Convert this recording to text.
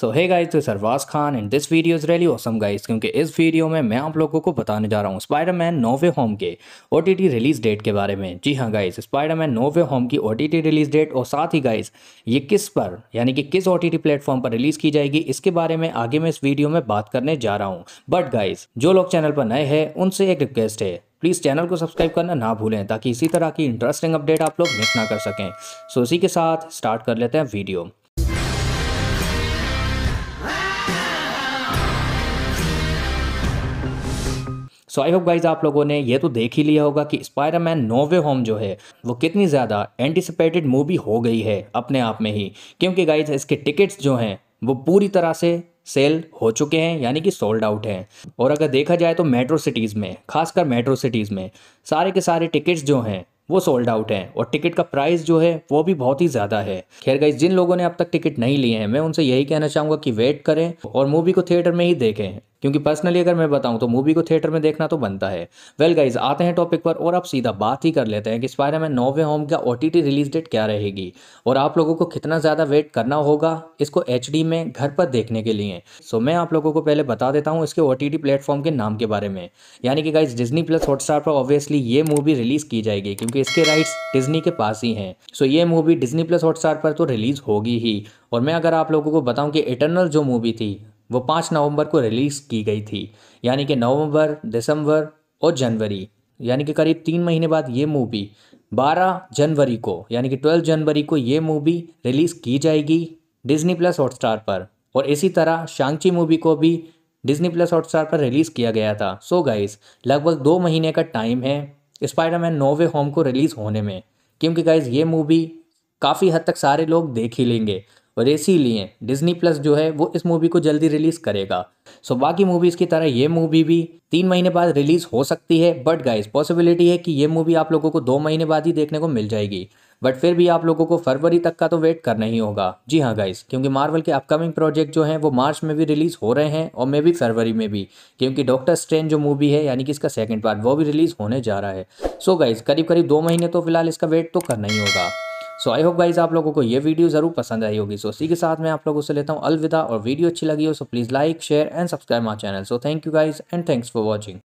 so hey guys this Arbaaz Khan and this video is really awesome guys क्योंकि इस video में मैं आप लोगों को बताने जा रहा हूँ स्पाइडरमैन नोवे होम के ओटीटी रिलीज़ डेट के बारे में जी हाँ गाइस स्पाइडरमैन नोवे होम की ओटीटी रिलीज़ डेट और साथ ही गाइस ये किस पर यानी कि किस ओटीटी प्लेटफॉर्म पर रिलीज़ की जाएगी इसके बारे में आगे मैं इस वीडियो में बात करने जा रहा हूँ बट गाइज़ जो लोग चैनल पर नए हैं उनसे एक रिक्वेस्ट है प्लीज़ चैनल को सब्सक्राइब करना ना भूलें ताकि इसी तरह की इंटरेस्टिंग अपडेट आप लोग मिस ना कर सकें सो इसी के साथ स्टार्ट कर लेते हैं video so I hope guys आप लोगों ने ये तो देख ही लिया होगा कि स्पायरामैन नोवे होम जो है वो कितनी ज़्यादा एंटिसिपेटेड मूवी हो गई है अपने आप में ही क्योंकि गाइज इसके टिकट्स जो हैं वो पूरी तरह से सेल हो चुके हैं यानी कि सोल्ड आउट हैं और अगर देखा जाए तो मेट्रो सिटीज़ में खासकर मेट्रो सिटीज़ में सारे के सारे टिकट्स जो हैं वो सोल्ड आउट हैं और टिकट का प्राइस जो है वो भी बहुत ही ज़्यादा है खैर गाइज जिन लोगों ने अब तक टिकट नहीं लिए हैं मैं उनसे यही कहना चाहूँगा कि वेट करें और मूवी को थिएटर में ही देखें क्योंकि पर्सनली अगर मैं बताऊं तो मूवी को थिएटर में देखना तो बनता है वेल well गाइज आते हैं टॉपिक पर और आप सीधा बात ही कर लेते हैं कि नो नोवे होम का ओ रिलीज डेट क्या रहेगी और आप लोगों को कितना ज़्यादा वेट करना होगा इसको एच में घर पर देखने के लिए सो so, मैं आप लोगों को पहले बता देता हूँ इसके ओ प्लेटफॉर्म के नाम के बारे में यानी कि गाइज डिजनी प्लस हॉटस्टार पर ऑब्वियसली ये मूवी रिलीज़ की जाएगी क्योंकि इसके राइट्स डिजनी के पास ही हैं सो so, ये मूवी डिजनी प्लस हॉटस्टार पर तो रिलीज़ होगी ही और मैं अगर आप लोगों को बताऊं कि इटरनल जो मूवी थी वो पाँच नवंबर को रिलीज़ की गई थी यानी कि नवंबर दिसंबर और जनवरी यानी कि करीब तीन महीने बाद ये मूवी 12 जनवरी को यानी कि 12 जनवरी को ये मूवी रिलीज़ की जाएगी डिज्नी प्लस हॉटस्टार पर और इसी तरह शांची मूवी को भी डिज्नी प्लस हॉटस्टार पर रिलीज़ किया गया था सो गाइज गाइस लगभग दो महीने का टाइम है स्पाइडरमैन मैन नोवे होम को रिलीज़ होने में क्योंकि गाइज ये मूवी काफ़ी हद तक सारे लोग देख ही लेंगे और इसीलिए डिज्नी प्लस जो है वो इस मूवी को जल्दी रिलीज़ करेगा सो बाकी मूवीज़ की तरह ये मूवी भी तीन महीने बाद रिलीज़ हो सकती है बट गाइज़ पॉसिबिलिटी है कि ये मूवी आप लोगों को दो महीने बाद ही देखने को मिल जाएगी बट फिर भी आप लोगों को फरवरी तक का तो वेट करना ही होगा जी हाँ गाइज़ क्योंकि मार्वल के अपकमिंग प्रोजेक्ट जो हैं वो मार्च में भी रिलीज़ हो रहे हैं और मे भी फरवरी में भी क्योंकि डॉक्टर स्ट्रेन जो मूवी है यानी कि इसका सेकेंड पार्ट वो भी रिलीज़ होने जा रहा है सो गाइज करीब करीब दो महीने तो फिलहाल इसका वेट तो करना ही होगा सो आई होप गाइज आप लोगों को ये वीडियो ज़रूर पसंद आई होगी सो so, इसी के साथ मैं आप लोगों से लेता हूँ अलविदा और वीडियो अच्छी लगी हो so please like share and subscribe my channel so thank you guys and thanks for watching